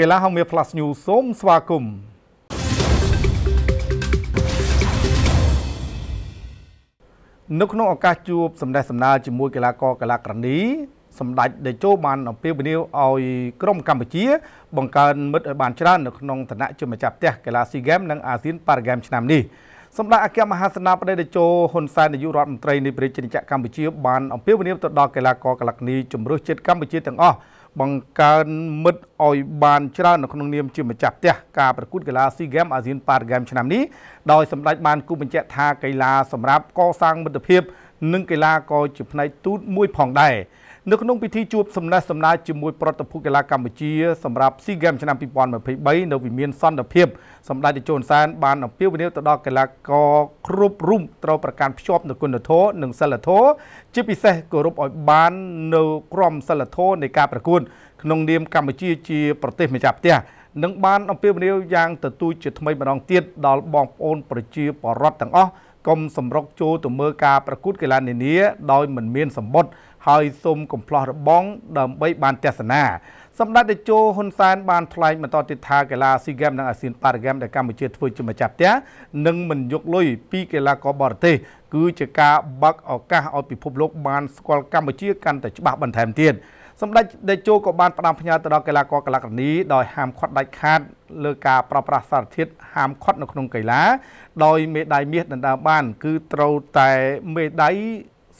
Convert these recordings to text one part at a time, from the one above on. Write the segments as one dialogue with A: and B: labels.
A: កីឡាហងមាស Plus News សូមស្វាគមន៍នៅក្នុងឱកាសជួបសម្ដេចសម្ដាលជាមួយកីឡាករកីឡាករនីសម្ដេចតេជោបានអំពាវនាវឲ្យ ក្រុមកម្ពុជា បង្កើនមិត្តឲ្យបានច្រើននៅក្នុងឋានៈជាម្ចាស់ផ្ទះកីឡា SEA Games និង ASEAN Para Games ឆ្នាំនេះសម្ដេចអគ្គមហាសេនាបតីតេជោហ៊ុនសែននាយករដ្ឋមន្ត្រីនៃប្រជាជាតិកម្ពុជា បានអំពាវនាវទៅដល់កីឡាករកីឡាករនីជំរឿសជាតិកម្ពុជាទាំងអស់បង្កើនមិត្តឲ្យបាន ច្រើននៅក្នុងនាមជាម្ចាស់ផ្ទះការប្រកួតកីឡា SEA Games អាស៊ានប៉ារ៉ាហ្គេមឆ្នាំនេះដោយសម្ដេចបានគូបញ្ជាក់ថាកីឡាសម្រាប់កសាងមិត្តភាពនិងកីឡាករជាផ្នែកទូតមួយ ផងដែរនៅក្នុងពិធីជួបសំណេះសំណាលជាមួយប្រតិភូកីឡាកម្ពុជាសម្រាប់ SEA Games ឆ្នាំ2023នៅវិមាន សន្តិភាព សម្ដេចតេជោហ៊ុនសែនបានអំពាវនាវទៅដល់កីឡាករគ្រប់រូបត្រូវប្រកាន់ភ្ជាប់នូវគុណធម៌និងសិលធម៌ជាពិសេសគោរពឲ្យបាននៅក្រមសិលធម៌នៃការប្រកួតក្នុងនាមកម្ពុជាជាប្រទេសម្ចាស់ផ្ទះនឹងបានអំពាវនាវយ៉ាងទទូចជាថ្មីម្ដងទៀតដល់បងប្អូនប្រជាពលរដ្ឋទាំងអស់កុំសម្រុកចូលទៅមើលការប្រកួតកីឡានានាដោយមិនមានសម្បត្តិហើយសូមកំផ្លោះរបងដើម្បីបានទស្សនាសម្ដេចតេជោហ៊ុនសែនបានថ្លែងបន្តទៀតថាកីឡាស៊ីហ្គេមនិងអាស៊ានប៉ារ៉ាហ្គេមដែលកម្ពុជាធ្វើជាម្ចាស់ផ្ទះនឹងមិនយកលុយពីកីឡាករបរទេសគឺជាការបើកឱកាសឲ្យពិភពលោកបានស្គាល់កម្ពុជាកាន់តែច្បាស់បន្ថែមទៀត។សម្ដេចតេជោក៏បានផ្ដាំផ្ញើទៅដល់កីឡាករកីឡាករនីដោយហាមឃាត់ដាច់ខាតលើការប្រព្រឹត្តសារធាតុហាមឃាត់នៅក្នុងកីឡាដោយមេដាយមាសដណ្ដើមបាន គឺត្រូវតែមេដាយ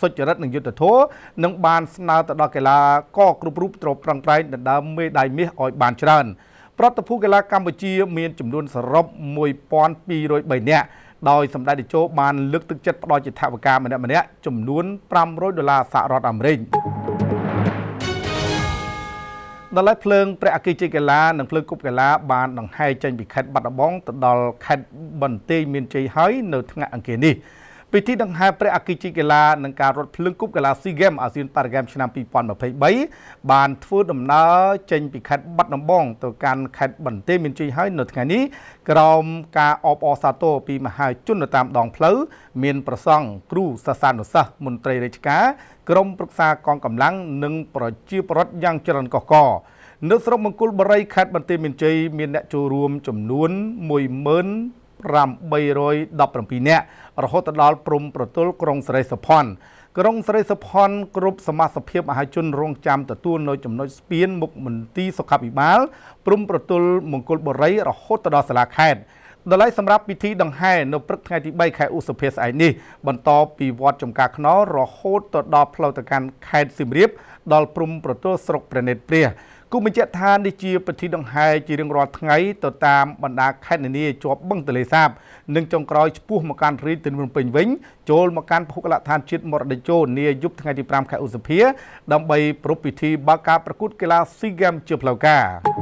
A: សុចរិតនិងយុទ្ធធម៌នឹងបានស្នើទៅដល់កីឡាករគ្រប់រូបត្រូវប្រឹងប្រែងដណ្ដើមមេដាយមាសឲ្យបានច្រើន ប្រតិភូកីឡាកម្ពុជាមានចំនួនសរុប1203នាក់ដោយសម្ដេចតេជោបានលើកទឹកចិត្តផ្ដល់ជាថវិកាម្នាក់ៗចំនួន500ដុល្លារសហរដ្ឋអាមេរិកដល់ហើយភ្លើងព្រះអគ្គិជ័យកេឡានិងភ្លើងគប់កេឡា បានដង្ហែចេញពីខេត្តបាត់ដំបងទៅដល់ខេត្តបន្ទាយមានជ័យហើយនៅថ្ងៃអង្គារនេះពិធីដង្ហែព្រះអគ្គិជកីឡានិងការរត់ភ្លើងគប់កីឡា SEA Games អាស៊ានប៉ារ៉ាហ្គេមឆ្នាំ2023បានធ្វើដំណើរចេញពីខេត្តបាត់ដំបងទៅកាន់ខេត្តបន្ទាយមានជ័យហើយនៅថ្ងៃនេះក្រោមការអបអរសាទរពីមហាជននៅតាមដងផ្លូវមានប្រសង់គ្រូសាសនុសិស្សមន្ត្រីរាជការក្រមប្រឹក្សាកងកម្លាំងនិងប្រជាពលរដ្ឋយ៉ាងច្រើនកកកនៅស្រុកមង្គលបុរីខេត្តបន្ទាយមានជ័យមានអ្នកចូលរួមចំនួន1 1817នាក់រហូតដល់ព្រំប្រទល់ក្រុងសេរីសុផាន់ក្រុងស្រីសុផាន់គ្រប់សមាជិកមហាជនរងចាំទទួលនៅចំណុចស្ពានមុខមន្ទីរសុខាភិបាលព្រំប្រទល់មង្គលបុរីរហូតទៅដល់សាលាខេត្តដល់ឡៃសម្រាប់ពិធីដង្ហែនៅព្រឹកថ្ងៃទី3ខែឧសភាស្អែកនេះបន្តពីវត្តចំការខ្នររហូតទៅដល់ផ្លូវទៅកាន់ខេត្តសៀមរាប ដល់ព្រំប្រទល់ស្រុកព្រះនេត្រព្រះគូបញ្ជាក់ថានេះជាពិធីដង្ហែជារៀងរាល់ថ្ងៃទៅតាមបណ្ដាខេត្តនានាជាប់បឹងទន្លេសាប និងចុងក្រោយឈ្មោះមកកាន់រាជធានីភ្នំពេញវិញចូលមកកាន់ភូកលដ្ឋានជាតិមរតកជោនាយប់ថ្ងៃទី5ខែឧសភាដើម្បីប្រពៃពិធីបើកការប្រកួតកីឡា SEA Games ជាផ្លូវការ។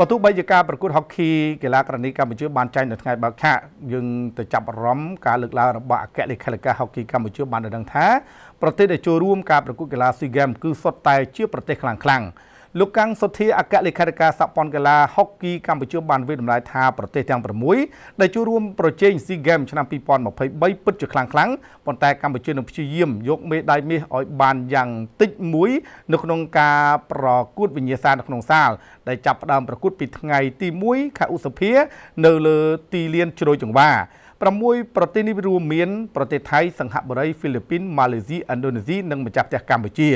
A: បើទោះបីជាការប្រកួតហុកគីកីឡាករនីកម្ពុជាបានចាញ់នៅថ្ងៃបើកឆាកយើងទៅចាប់អារម្មណ៍ការលើកឡើងរបស់អគ្គលេខាធិការហុកគីកម្ពុជាបានដឹងថាប្រទេសដែលចូលរួមការប្រកួតកីឡាស៊ីហ្គេមគឺសុទ្ធតែជាប្រទេសខ្លាំងខ្លាំងៗលោកកាំងសុធាអគ្គលេខាធិការសហព័ន្ធកីឡាហុកគីកម្ពុជាបានវិតម្លាយថាប្រទេសទាំង6ដែលចូលរួមប្រជែងស៊ីហ្គេមឆ្នាំ2023ពិតជាខ្លាំងខ្លាំងប៉ុន្តែកម្ពុជានឹងព្យាយាមយកមេដាយមាសឲ្យបានយ៉ាងតិចមួយ នៅក្នុងការប្រកួតវិញ្ញាសានៅក្នុងសាល ដែលចាប់ផ្ដើមប្រកួតពីថ្ងៃទី1ខែឧសភា នៅលើទីលានជ្រោយចង្វា6ប្រទេសនេះរួមមានប្រទេសថៃសិង្ហបុរីហ្វីលីពីនម៉ាឡេស៊ីឥណ្ឌូនេស៊ីនិងម្ចាស់ផ្ទះកម្ពុជា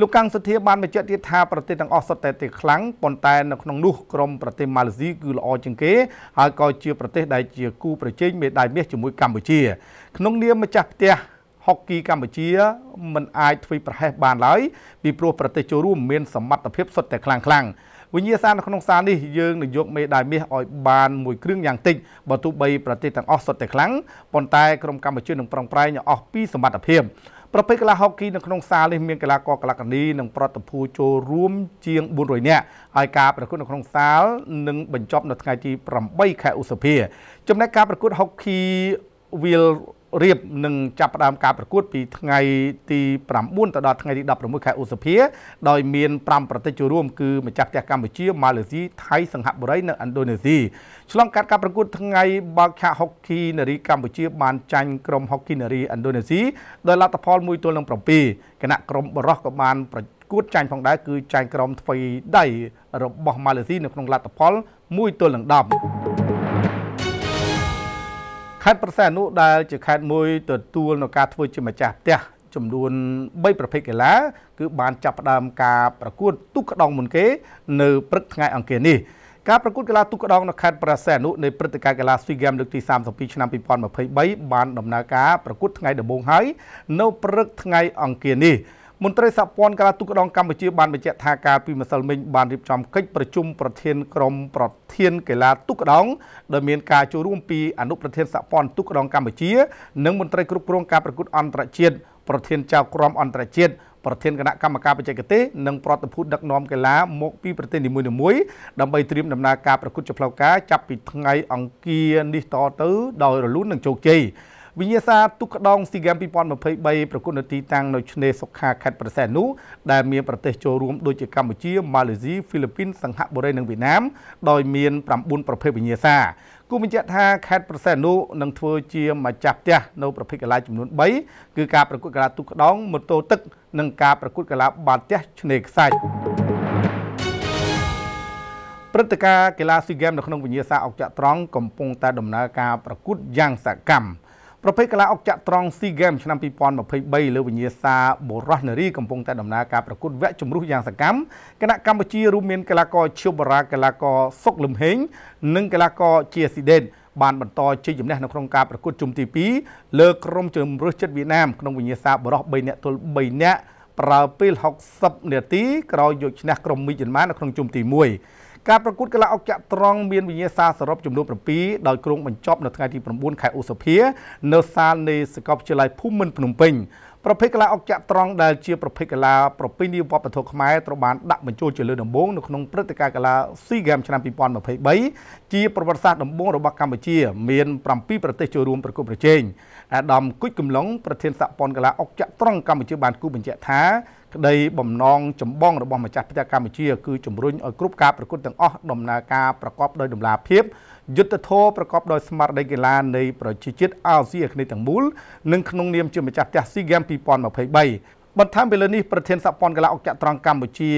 A: លោកកាំងសុធាបានបញ្ជាក់ទៀតថាប្រទេសទាំងអស់សុទ្ធតែទីខ្លាំងប៉ុន្តែនៅក្នុងនោះក្រុមប្រទេសម៉ាឡេស៊ីគឺល្អជាងគេហើយក៏ជាប្រទេសដែលជាគូប្រជែងមេដាយមាសជាមួយកម្ពុជាក្នុងនាមម្ចាស់ផ្ទះហុកគីកម្ពុជាមិនអាចធ្វើប្រហែសបានឡើយពីព្រោះប្រទេសចូលរួមមានសមត្ថភាពសុទ្ធតែខ្លាំងខ្លាំងវិញ្ញាសានៅក្នុងសាលនេះយើងនឹងយកមេដាយមាសឲ្យបានមួយគ្រឿងយ៉ាងតិចបើទោះបីប្រទេសទាំងអស់សុទ្ធតែខ្លាំងប៉ុន្តែក្រុមកម្ពុជានឹងប្រឹងប្រែងអស់ពីសមត្ថភាពប្រភេទកីឡាហុកគីនៅក្នុងសាលនេះមានកីឡាករកីឡាករនីនិងប្រតិភូចូលរួមជាង400នាក់ហើយការប្រកួតនៅក្នុងសាលនឹងបញ្ចប់នៅថ្ងៃទី8ខែឧសភាចំណែកការប្រកួតហុកគី Will រៀបនឹងចាប់ផ្ដើមការប្រកួតពីថ្ងៃទី9ទៅដល់ថ្ងៃទី16ខែឧសភាដោយមាន5ប្រទេសចូលរួមគឺម្ចាស់ផ្ទះកម្ពុជាម៉ាឡេស៊ីថៃសិង្ហបុរីនិងឥណ្ឌូនេស៊ីឆ្លងកាត់ការប្រកួតថ្ងៃបាល់ខះហុកគីនារីកម្ពុជាបានចាញ់ក្រុមហុកគីនារីឥណ្ឌូនេស៊ីដោយលទ្ធផល1ទល់នឹង7គណៈក្រុមបរោះក៏បានប្រគួតចាញ់ផងដែរគឺចាញ់ក្រុមថ្មីដៃរបស់ម៉ាឡេស៊ីនៅក្នុងលទ្ធផល1ទល់នឹង10ខេត្តប្រសាអនុដែលជាខេត្តមួយទទួលនៅការធ្វើជាម្ចាស់ផ្ទះចំនួន3ប្រភេទកីឡា គឺបានចាប់ផ្ដើមការប្រកួតទូកក្តោងមុនគេនៅព្រឹកថ្ងៃអង្គារនេះការប្រកួតកីឡាទូកក្តោងនៅខេត្តប្រាសាទអនុនៃព្រឹត្តិការណ៍កីឡា SEA Games លើកទី32ឆ្នាំ2023បានដំណើរការប្រកួតថ្ងៃដំបូងហើយនៅព្រឹកថ្ងៃអង្គារនេះមន្ត្រីសហព័ន្ធកីឡាទូកក្ដោងកម្ពុជាបានបញ្ជាក់ថាការពីម្សិលមិញបានរៀបចំកិច្ចប្រជុំប្រធានក្រុមប្រធានកីឡាទូកក្ដោងដែលមានការចូលរួមពីអនុប្រធានសហព័ន្ធទូកក្ដោងកម្ពុជានិងមន្ត្រីគ្រប់គ្រងការប្រកួតអន្តរជាតិប្រធានចៅក្រមអន្តរជាតិប្រធានគណៈកម្មការបច្ចេកទេសនិងប្រតិភូដឹកនាំកីឡាមកពីប្រទេសនីមួយៗដើម្បីត្រៀមដំណើរការប្រកួតជាផ្លូវការចាប់ពីថ្ងៃអង្គារនេះតទៅដោយរលូននិងជោគជ័យវិញ្ញាសាទុកដងស៊ីហ្គេម2023ប្រគល់នៅទីតាំងនៅឆ្នេរសុខាខេត្តប្រសេនុដែលមានប្រទេសចូលរួមដូចជាកម្ពុជាម៉ាឡេស៊ីហ្វីលីពីនសិង្ហបុរីនិងវៀតណាមដោយមាន9ប្រភេទវិញ្ញាសាគូបញ្ជាក់ថាខេត្តប្រសេនុនឹងធ្វើជាម្ចាស់ផ្ទះនៅប្រភេទកីឡាចំនួន3គឺការប្រកួតកីឡាទូកក្ដោងម៉ូតូទឹកនិងការប្រកួតកីឡាបាល់ទះឆ្នេរខ្សាច់ព្រឹត្តិការណ៍កីឡាស៊ីហ្គេមនៅក្នុងវិញ្ញាសាអុកចត្រង្គកំពុងតែដំណើរការប្រកួតយ៉ាងសកម្មប្រភេទកីឡាអុកចាក់ត្រង់ SEA Games ឆ្នាំ2023លើវិញ្ញាសាបុរសនារីកំពុងតែដំណើរការប្រកួតវគ្គជម្រុះយ៉ាងសកម្មគណៈកម្ពុជារួមមានកីឡាករឈៀវបារាកីឡាករសុកលឹមហេងនិងកីឡាករជាស៊ីដេនបានបន្តជ័យជំនះនៅក្នុងការប្រកួតជុំទី2លើក្រុមជម្រើសចិត្តវៀតណាមក្នុងវិញ្ញាសាបុរស3នាក់ទល់3នាក់ប្រើពេល60នាទីក្រោយយកឈ្នះក្រុមមីយ៉ាន់ម៉ានៅក្នុងជុំទី1ការប្រកួតកីឡាអុកចត្រង្គមានវិញ្ញាសាសរុបចំនួន7ដោយក្រុងបញ្ចប់នៅថ្ងៃទី9ខែឧសភានៅសាលនៃសាកលវិទ្យាល័យភូមិន្ទភ្នំពេញប្រភេទកីឡាអុកចត្រង្គដែលជាប្រភេទកីឡាប្រពៃណីវប្បធម៌ខ្មែរត្រូវបានដាក់បញ្ចូលជាលើដំបូងនៅក្នុងព្រឹត្តិការណ៍កីឡា SEA Games ឆ្នាំ2023ជាប្រវត្តិសាស្ត្រដំបូងរបស់កម្ពុជាមាន7ប្រទេសចូលរួមប្រកួតប្រជែងអាដាមគុជកំឡុងប្រធានសហព័ន្ធកីឡាអុកចត្រង្គកម្ពុជាបានគូបញ្ជាក់ថាក្តីបំណងចម្បងរបស់ម្ចាស់ផ្ទះកម្ពុជាគឺជំរុញឲ្យគ្រប់ការប្រកួតទាំងអស់ដំណើរការប្រកបដោយតម្លាភាពយុទ្ធធម៌ប្រកបដោយស្មារតីកីឡានៃប្រជាជាតិអាស៊ីអាគ្នេយ៍ទាំងមូលនិងក្នុងនាមជាម្ចាស់ផ្ទះ SEA Games 2023បន្ថែមពីលើនេះប្រធានសហព័ន្ធកីឡាអុកចត្រង្គកម្ពុជា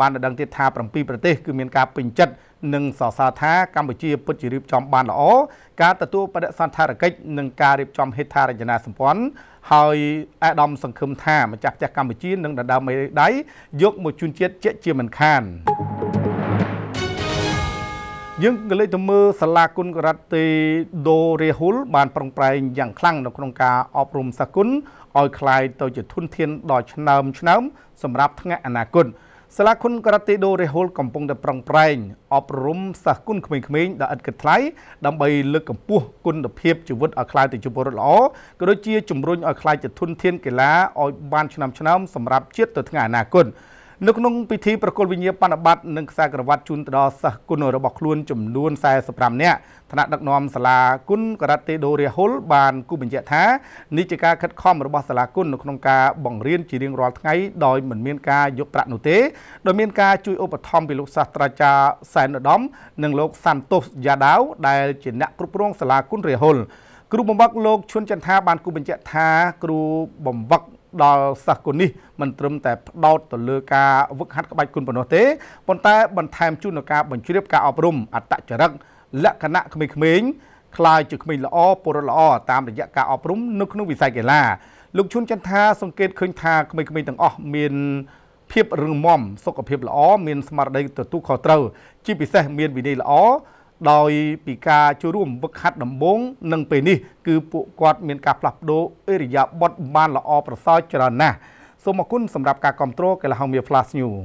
A: បានដណ្ដឹងទៀតថា7ប្រទេសគឺមានការពេញចិត្តនិងសរសើរថាកម្ពុជាពិតជារៀបចំបានល្អការទទួលបដិសន្ធារកិច្ចនិងការរៀបចំហេដ្ឋារចនាសម្ព័ន្ធហើយអាដាមសង្ឃឹមថាម្ចាស់ផ្ទះកម្ពុជានឹងដណ្ដើមមេដៃយកមកជូនជាតិជាជាមិនខានយើងក៏លេចទៅមើលសាលាគុណករ៉ាតេដូរេហ៊ុលបានប្រឹងប្រែងយ៉ាងខ្លាំងនៅក្នុងការអប់រំសិស្សគុណឲ្យក្លាយទៅជាធនធានដ៏ឆ្នើមឆ្នើមសម្រាប់ថ្ងៃអនាគត។សាលាគុណករ៉ាតេដូរេហូលកំពុងតែប្រឹងប្រែងអប់រំសិស្សគុណក្មេងៗដល់ឥតគិតថ្លៃដើម្បីលើកកម្ពស់គុណភាពជីវិតឲ្យក្លាយទៅជាពលរដ្ឋល្អក៏ដូចជាជំរុញឲ្យក្លាយជាធនធានកីឡាឲ្យបានឆ្នាំឆ្នាំសម្រាប់ជាតិទៅថ្ងៃអនាគត។នៅក្នុងពិធីប្រគល់វិញ្ញាបនបត្រនិងខ្សែក្រវ៉ាត់ជូនទៅដល់សិស្សគុណរបស់ខ្លួនចំនួន45នាក់ថ្នាក់ដឹកនាំសាលាគុណករ៉ាតេដូរាហុលបានគូបញ្ជាក់ថានេះជាការខិតខំរបស់សាលាគុណនៅក្នុងការបង្រៀនជារៀងរាល់ថ្ងៃដោយមិនមានការយកប្រាក់នោះទេដោយមានការជួយឧបត្ថម្ភពីលោកសាស្ត្រាចារ្យសែនឧត្តមនិងលោកសាន់តូសយ៉ាដាវដែលជាអ្នកគ្រប់គ្រងសាលាគុណរាហុលគ្រូបំបឹកលោកឈុនចន្ទថាបានគូបញ្ជាក់ថាគ្រូបំបឹកដល់សិស្សគុននេះមិនត្រឹមតែផ្ដោតទៅលើការវឹកហាត់ក្បាច់គុនប៉ុណ្ណោះទេប៉ុន្តែបន្ថែមជូនដល់ការបញ្ជ្រាបការអប់រំអត្តចរិតលក្ខណៈក្មេងៗខ្លាយជាក្មេងល្អពលរដ្ឋល្អតាមរយៈការអប់រំនៅក្នុងវិស័យកីឡា លោកជួនចន្ទថាសង្កេតឃើញថាក្មេងៗទាំងអស់មាន ភាពរឹងមាំសុខភាពល្អមានស្មារតីទទួលខុសត្រូវជាពិសេសមានវិន័យល្អដោយពីការចូលរួមវឹកហាត់ដំបូងនិងពេលនេះគឺពួកគាត់មានការផ្លាស់ប្ដូរអេរិយាបថបានល្អប្រសើរច្រើនណាស់សូមអរគុណសម្រាប់ការគ្រប់គ្រងកីឡាហោមៀ Flash News